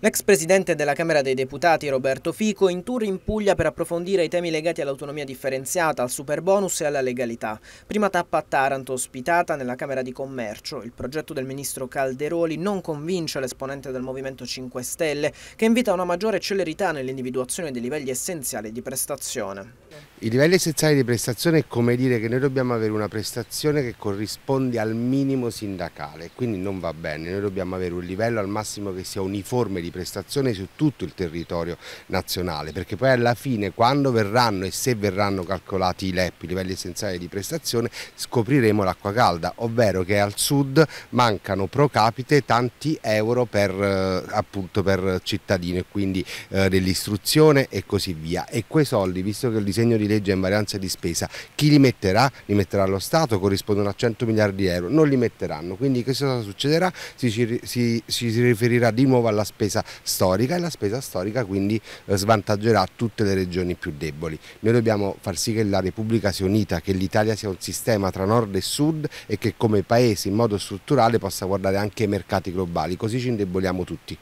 L'ex presidente della Camera dei Deputati Roberto Fico in tour in Puglia per approfondire i temi legati all'autonomia differenziata, al superbonus e alla legalità. Prima tappa a Taranto, ospitata nella Camera di Commercio. Il progetto del ministro Calderoli non convince l'esponente del Movimento 5 Stelle, che invita a una maggiore celerità nell'individuazione dei livelli essenziali di prestazione. I livelli essenziali di prestazione è come dire che noi dobbiamo avere una prestazione che corrisponde al minimo sindacale, quindi non va bene, noi dobbiamo avere un livello al massimo che sia uniforme di prestazione su tutto il territorio nazionale, perché poi alla fine quando verranno e se verranno calcolati i LEP, i livelli essenziali di prestazione, scopriremo l'acqua calda, ovvero che al sud mancano pro capite tanti euro per, eh, appunto, per cittadino e quindi eh, dell'istruzione e così via. E quei soldi, visto che il disegno di legge in varianza di spesa. Chi li metterà? Li metterà lo Stato, corrispondono a 100 miliardi di euro, non li metteranno. Quindi che cosa succederà? Si, si, si riferirà di nuovo alla spesa storica e la spesa storica quindi eh, svantaggerà tutte le regioni più deboli. Noi dobbiamo far sì che la Repubblica sia unita, che l'Italia sia un sistema tra nord e sud e che come paese in modo strutturale possa guardare anche i mercati globali, così ci indeboliamo tutti.